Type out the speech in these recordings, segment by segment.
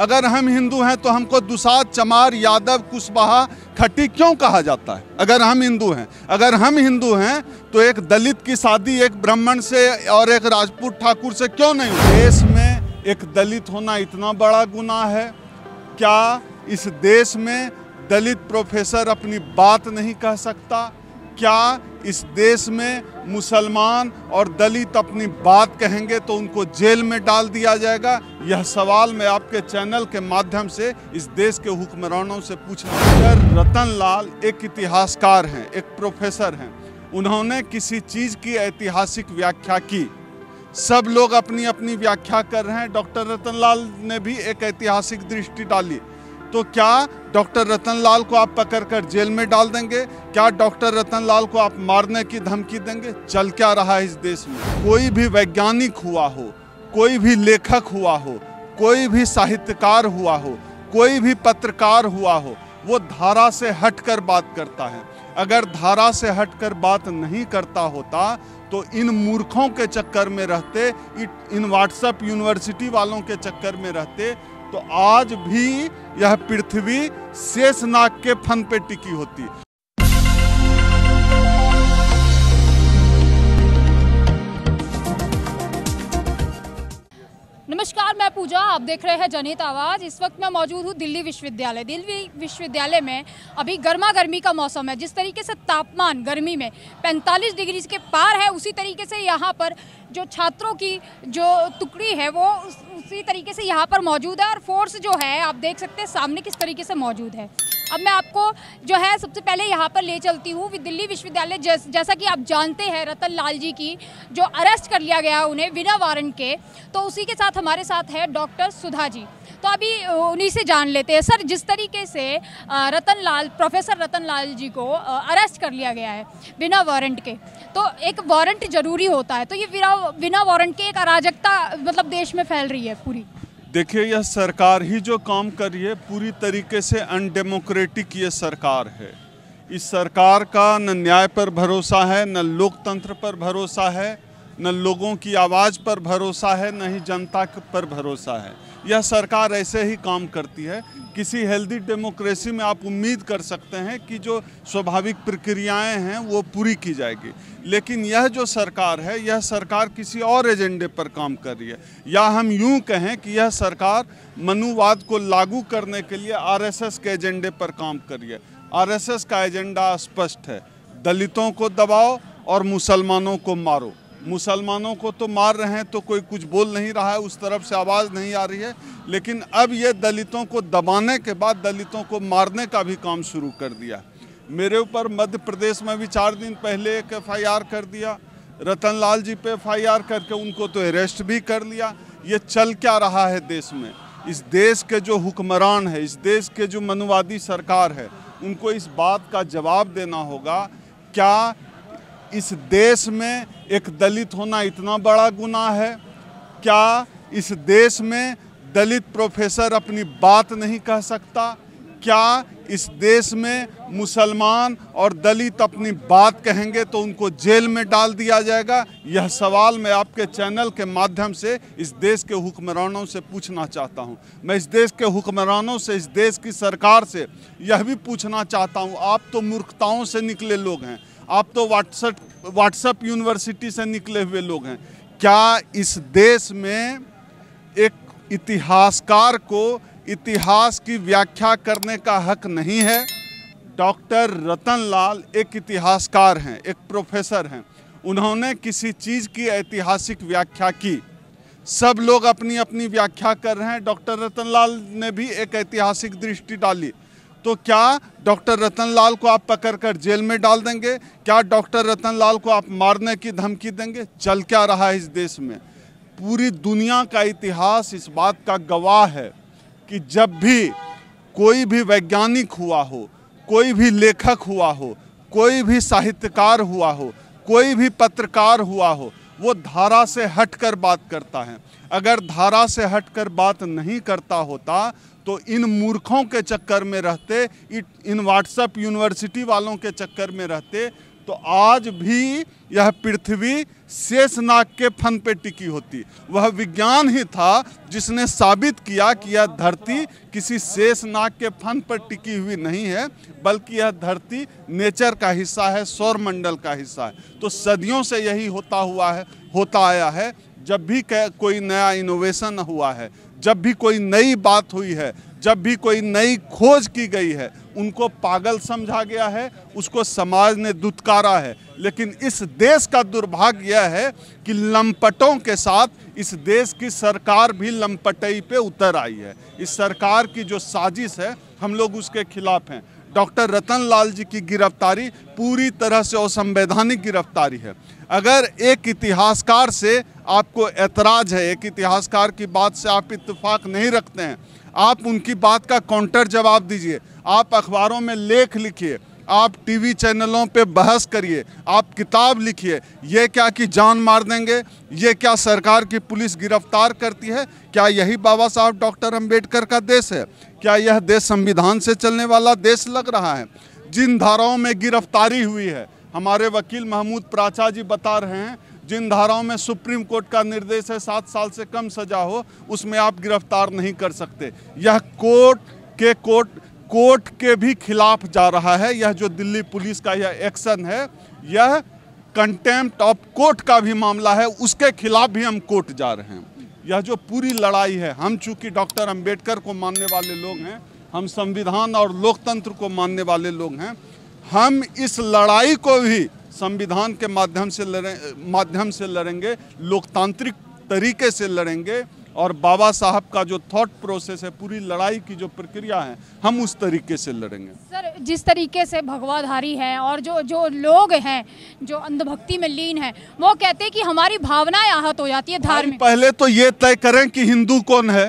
अगर हम हिंदू हैं तो हमको दुसाद चमार यादव कुशवाहा खट्टी क्यों कहा जाता है अगर हम हिंदू हैं अगर हम हिंदू हैं तो एक दलित की शादी एक ब्राह्मण से और एक राजपूत ठाकुर से क्यों नहीं देश में एक दलित होना इतना बड़ा गुनाह है क्या इस देश में दलित प्रोफेसर अपनी बात नहीं कह सकता क्या इस देश में मुसलमान और दलित अपनी बात कहेंगे तो उनको जेल में डाल दिया जाएगा यह सवाल मैं आपके चैनल के माध्यम से इस देश के हुक्मरानों से पूछ सर रतन लाल एक इतिहासकार हैं एक प्रोफेसर हैं उन्होंने किसी चीज़ की ऐतिहासिक व्याख्या की सब लोग अपनी अपनी व्याख्या कर रहे हैं डॉक्टर रतन लाल ने भी एक ऐतिहासिक दृष्टि डाली तो क्या डॉक्टर रतन लाल को आप पकड़कर जेल में डाल देंगे क्या डॉक्टर रतन लाल को आप मारने की धमकी देंगे चल क्या रहा है इस देश में कोई भी वैज्ञानिक हुआ हो कोई भी लेखक हुआ हो कोई भी साहित्यकार हुआ हो कोई भी पत्रकार हुआ हो वो धारा से हटकर बात करता है अगर धारा से हटकर बात नहीं करता होता तो इन मूर्खों के चक्कर में रहते इन व्हाट्सएप यूनिवर्सिटी वालों के चक्कर में रहते तो आज भी यह पृथ्वी शेषनाग के फन पे टिकी होती नमस्कार मैं पूजा आप देख रहे हैं जनहित आवाज़ इस वक्त मैं मौजूद हूँ दिल्ली विश्वविद्यालय दिल्ली विश्वविद्यालय में अभी गर्मा गर्मी का मौसम है जिस तरीके से तापमान गर्मी में 45 डिग्री के पार है उसी तरीके से यहाँ पर जो छात्रों की जो टुकड़ी है वो उस उसी तरीके से यहाँ पर मौजूद है और फोर्स जो है आप देख सकते हैं सामने किस तरीके से मौजूद है अब मैं आपको जो है सबसे पहले यहाँ पर ले चलती हूँ दिल्ली विश्वविद्यालय जैस, जैसा कि आप जानते हैं रतन लाल जी की जो अरेस्ट कर लिया गया उन्हें बिना वारंट के तो उसी के साथ हमारे साथ है डॉक्टर सुधा जी तो अभी उन्हीं से जान लेते हैं सर जिस तरीके से रतन लाल प्रोफेसर रतन लाल जी को अरेस्ट कर लिया गया है बिना वारंट के तो एक वारंट जरूरी होता है तो ये बिना वारंट के एक अराजकता मतलब देश में फैल रही है पूरी देखिए यह सरकार ही जो काम कर रही है पूरी तरीके से अनडेमोक्रेटिक ये सरकार है इस सरकार का न न्याय पर भरोसा है न लोकतंत्र पर भरोसा है न लोगों की आवाज़ पर भरोसा है न ही जनता पर भरोसा है यह सरकार ऐसे ही काम करती है किसी हेल्दी डेमोक्रेसी में आप उम्मीद कर सकते हैं कि जो स्वाभाविक प्रक्रियाएं हैं वो पूरी की जाएगी लेकिन यह जो सरकार है यह सरकार किसी और एजेंडे पर काम कर रही है या हम यूं कहें कि यह सरकार मनुवाद को लागू करने के लिए आरएसएस के एजेंडे पर काम कर रही है आरएसएस का एजेंडा स्पष्ट है दलितों को दबाओ और मुसलमानों को मारो मुसलमानों को तो मार रहे हैं तो कोई कुछ बोल नहीं रहा है उस तरफ से आवाज़ नहीं आ रही है लेकिन अब ये दलितों को दबाने के बाद दलितों को मारने का भी काम शुरू कर दिया मेरे ऊपर मध्य प्रदेश में भी चार दिन पहले एक एफ कर दिया रतन लाल जी पे एफ करके उनको तो अरेस्ट भी कर लिया ये चल क्या रहा है देश में इस देश के जो हुक्मरान है इस देश के जो मनुवादी सरकार है उनको इस बात का जवाब देना होगा क्या इस देश में एक दलित होना इतना बड़ा गुना है क्या इस देश में दलित प्रोफेसर अपनी बात नहीं कह सकता क्या इस देश में मुसलमान और दलित अपनी बात कहेंगे तो उनको जेल में डाल दिया जाएगा यह सवाल मैं आपके चैनल के माध्यम से इस देश के हुक्मरानों से पूछना चाहता हूं। मैं इस देश के हुक्मरानों से इस देश की सरकार से यह भी पूछना चाहता हूं। आप तो मूर्खताओं से निकले लोग हैं आप तो व्हाट्सएप व्हाट्सएप यूनिवर्सिटी से निकले हुए लोग हैं क्या इस देश में एक इतिहासकार को इतिहास की व्याख्या करने का हक नहीं है डॉक्टर रतन लाल एक इतिहासकार हैं एक प्रोफेसर हैं उन्होंने किसी चीज़ की ऐतिहासिक व्याख्या की सब लोग अपनी अपनी व्याख्या कर रहे हैं डॉक्टर रतन लाल ने भी एक ऐतिहासिक दृष्टि डाली तो क्या डॉक्टर रतन लाल को आप पकड़कर जेल में डाल देंगे क्या डॉक्टर रतन लाल को आप मारने की धमकी देंगे चल क्या रहा है इस देश में पूरी दुनिया का इतिहास इस बात का गवाह है कि जब भी कोई भी वैज्ञानिक हुआ हो कोई भी लेखक हुआ हो कोई भी साहित्यकार हुआ हो कोई भी पत्रकार हुआ हो वो धारा से हटकर बात करता है अगर धारा से हटकर बात नहीं करता होता तो इन मूर्खों के चक्कर में रहते इन व्हाट्सएप यूनिवर्सिटी वालों के चक्कर में रहते तो आज भी यह पृथ्वी शेषनाग के फन पे टिकी होती वह विज्ञान ही था जिसने साबित किया कि यह धरती किसी शेषनाग के फन पर टिकी हुई नहीं है बल्कि यह धरती नेचर का हिस्सा है सौर मंडल का हिस्सा है तो सदियों से यही होता हुआ है होता आया है जब भी कोई नया इनोवेशन हुआ है जब भी कोई नई बात हुई है जब भी कोई नई खोज की गई है उनको पागल समझा गया है उसको समाज ने दुत्कारा है लेकिन इस देश का दुर्भाग्य यह है कि लंपटों के साथ इस देश की सरकार भी लंपटई पे उतर आई है इस सरकार की जो साजिश है हम लोग उसके खिलाफ हैं डॉक्टर रतन लाल जी की गिरफ्तारी पूरी तरह से असंवैधानिक गिरफ्तारी है अगर एक इतिहासकार से आपको ऐतराज है एक इतिहासकार की बात से आप इत्तेफाक नहीं रखते हैं आप उनकी बात का काउंटर जवाब दीजिए आप अखबारों में लेख लिखिए आप टीवी चैनलों पे बहस करिए आप किताब लिखिए ये क्या कि जान मार देंगे ये क्या सरकार की पुलिस गिरफ्तार करती है क्या यही बाबा साहब डॉक्टर अंबेडकर का देश है क्या यह देश संविधान से चलने वाला देश लग रहा है जिन धाराओं में गिरफ्तारी हुई है हमारे वकील महमूद प्राचा जी बता रहे हैं जिन धाराओं में सुप्रीम कोर्ट का निर्देश है सात साल से कम सजा हो उसमें आप गिरफ्तार नहीं कर सकते यह कोर्ट के कोर्ट कोर्ट के भी खिलाफ जा रहा है यह जो दिल्ली पुलिस का यह एक्शन है यह कंटेम्प्ट ऑफ कोर्ट का भी मामला है उसके खिलाफ भी हम कोर्ट जा रहे हैं यह जो पूरी लड़ाई है हम चूंकि डॉक्टर अंबेडकर को मानने वाले लोग हैं हम संविधान और लोकतंत्र को मानने वाले लोग हैं हम इस लड़ाई को भी संविधान के माध्यम से लड़े माध्यम से लड़ेंगे लोकतांत्रिक तरीके से लड़ेंगे और बाबा साहब का जो थॉट प्रोसेस है पूरी लड़ाई की जो प्रक्रिया है हम उस तरीके से लड़ेंगे सर जिस तरीके से भगवाधारी हैं और जो जो लोग हैं जो अंधभक्ति में लीन हैं वो कहते हैं कि हमारी भावनाएं आहत हो जाती है धार्मिक पहले तो ये तय करें कि हिंदू कौन है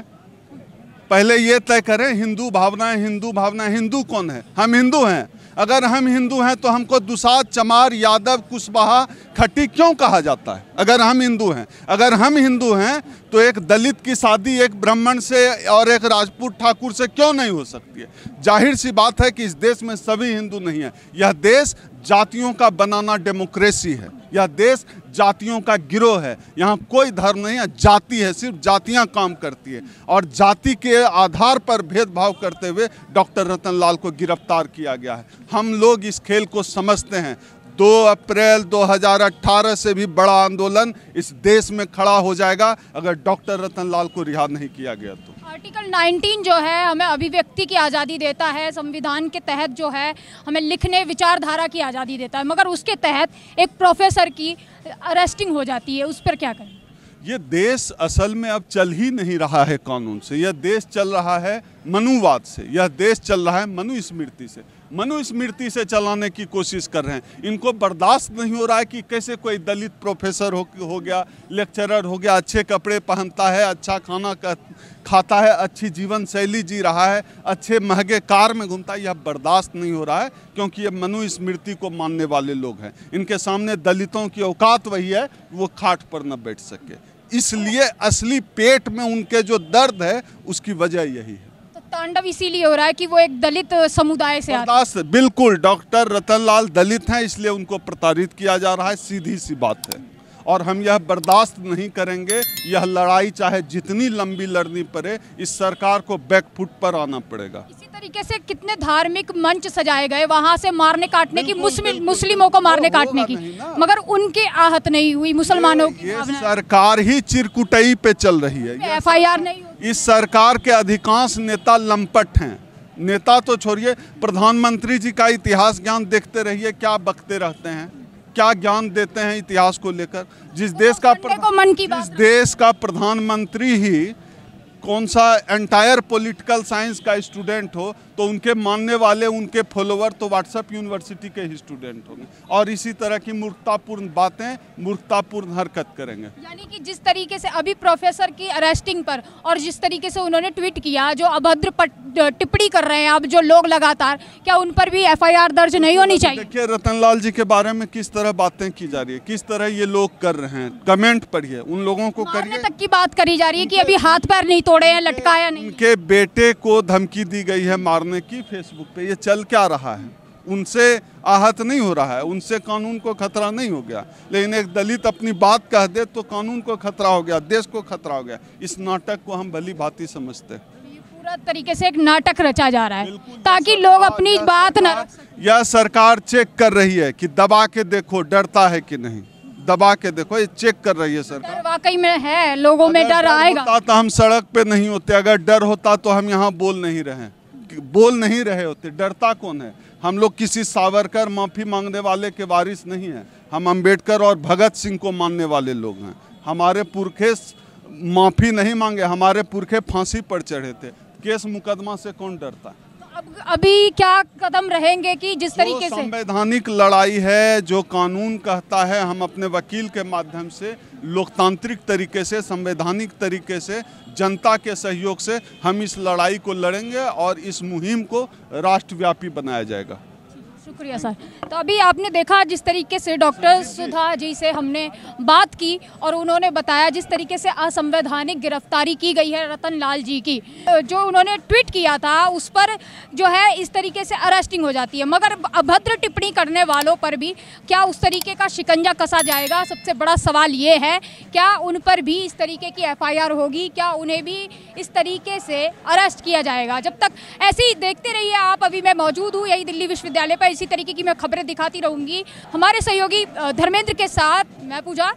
पहले ये तय करें हिंदू भावनाएं हिंदू भावना हिंदू कौन है हम हिंदू हैं अगर हम हिंदू हैं तो हमको दुसाद चमार यादव कुशवाहा खट्टी क्यों कहा जाता है अगर हम हिंदू हैं अगर हम हिंदू हैं तो एक दलित की शादी एक ब्राह्मण से और एक राजपूत ठाकुर से क्यों नहीं हो सकती है जाहिर सी बात है कि इस देश में सभी हिंदू नहीं हैं यह देश जातियों का बनाना डेमोक्रेसी है यह देश जातियों का गिरोह है यहाँ कोई धर्म नहीं है जाति है सिर्फ जातियाँ काम करती है और जाति के आधार पर भेदभाव करते हुए डॉक्टर रतन लाल को गिरफ्तार किया गया है हम लोग इस खेल को समझते हैं दो अप्रैल 2018 से भी बड़ा आंदोलन इस देश में खड़ा हो जाएगा अगर डॉक्टर रतन लाल को रिहा नहीं किया गया तो आर्टिकल 19 जो है हमें अभिव्यक्ति की आज़ादी देता है संविधान के तहत जो है हमें लिखने विचारधारा की आज़ादी देता है मगर उसके तहत एक प्रोफेसर की अरेस्टिंग हो जाती है उस पर क्या करें ये देश असल में अब चल ही नहीं रहा है कानून से यह देश चल रहा है मनुवाद से यह देश चल रहा है मनुस्मृति से मनुस्मृति से चलाने की कोशिश कर रहे हैं इनको बर्दाश्त नहीं हो रहा है कि कैसे कोई दलित प्रोफेसर हो हो गया लेक्चरर हो गया अच्छे कपड़े पहनता है अच्छा खाना खाता है अच्छी जीवन शैली जी रहा है अच्छे महंगे कार में घूमता है यह बर्दाश्त नहीं हो रहा है क्योंकि ये मनुस्मृति को मानने वाले लोग हैं इनके सामने दलितों की औकात वही है वो खाट पर न बैठ सके इसलिए असली पेट में उनके जो दर्द है उसकी वजह यही है तांडव इसीलिए हो रहा है कि वो एक दलित समुदाय से बर्दाश्त बिल्कुल डॉक्टर रतनलाल दलित हैं इसलिए उनको प्रताड़ित किया जा रहा है सीधी सी बात है और हम यह बर्दाश्त नहीं करेंगे यह लड़ाई चाहे जितनी लंबी लड़नी पड़े इस सरकार को बैकफुट पर आना पड़ेगा तरीके से कितने धार्मिक मंच सजाए गए वहाँ से मारने काटने की मुस्लिमों को मारने काटने की मगर उनकी आहत नहीं हुई मुसलमानों की सरकार ही चिरकुटई पे चल रही है एफ आई आर नहीं इस सरकार के अधिकांश नेता लंपट हैं नेता तो छोड़िए प्रधानमंत्री जी का इतिहास ज्ञान देखते रहिए क्या बकते रहते हैं क्या ज्ञान देते हैं इतिहास को लेकर जिस तो देश का को जिस देश का प्रधानमंत्री ही कौन सा एंटायर पॉलिटिकल साइंस का स्टूडेंट हो तो उनके मानने वाले उनके फॉलोअर तो व्हाट्सएप यूनिवर्सिटी के ही स्टूडेंट होंगे और इसी तरह की मूर्खतापूर्ण बातें मूर्खतापूर्ण हरकत करेंगे यानी कि जिस तरीके से अभी प्रोफेसर की अरेस्टिंग पर और जिस तरीके से उन्होंने ट्वीट किया जो अभद्र टिप्पणी कर रहे हैं अब जो लोग लगातार क्या उन पर भी एफ दर्ज नहीं होनी चाहिए देखिए रतन जी के बारे में किस तरह बातें की जा रही है किस तरह ये लोग कर रहे हैं कमेंट पढ़िए उन लोगों को करिए तक की बात करी जा रही है की अभी हाथ पैर नहीं तोड़े हैं लटकाया नहीं उनके बेटे को धमकी दी गई है मार करने की फेसबुक पे ये चल क्या रहा है उनसे आहत नहीं हो रहा है उनसे कानून को खतरा नहीं हो गया लेकिन एक दलित अपनी बात कह दे तो कानून को खतरा हो गया देश को खतरा हो गया इस नाटक को हम भली भांति समझते हैं पूरा तरीके से एक नाटक रचा जा रहा है ताकि लोग अपनी बात न यह सरकार चेक कर रही है कि दबा के देखो डरता है कि नहीं दबा के देखो ये चेक कर रही है सरकार वाकई में है लोगों में डर आएगा तो हम सड़क पे नहीं होते अगर डर होता तो हम यहाँ बोल नहीं रहे बोल नहीं रहे होते डरता कौन है हम लोग किसी सावरकर माफ़ी मांगने वाले के वारिस नहीं हैं हम अंबेडकर और भगत सिंह को मानने वाले लोग हैं हमारे पुरखे माफ़ी नहीं मांगे हमारे पुरखे फांसी पर चढ़े थे केस मुकदमा से कौन डरता है अब अभी क्या कदम रहेंगे कि जिस तरीके से संवैधानिक लड़ाई है जो कानून कहता है हम अपने वकील के माध्यम से लोकतांत्रिक तरीके से संवैधानिक तरीके से जनता के सहयोग से हम इस लड़ाई को लड़ेंगे और इस मुहिम को राष्ट्रव्यापी बनाया जाएगा शुक्रिया सर तो अभी आपने देखा जिस तरीके से डॉक्टर सुधा जी से हमने बात की और उन्होंने बताया जिस तरीके से असंवैधानिक गिरफ्तारी की गई है रतन लाल जी की जो उन्होंने ट्वीट किया था उस पर जो है इस तरीके से अरेस्टिंग हो जाती है मगर अभद्र टिप्पणी करने वालों पर भी क्या उस तरीके का शिकंजा कसा जाएगा सबसे बड़ा सवाल ये है क्या उन पर भी इस तरीके की एफ होगी क्या उन्हें भी इस तरीके से अरेस्ट किया जाएगा जब तक ऐसे ही देखते रहिए आप अभी मैं मौजूद हूँ यही दिल्ली विश्वविद्यालय पर इसी तरीके की मैं खबरें दिखाती रहूँगी हमारे सहयोगी धर्मेंद्र के साथ मैं पूजा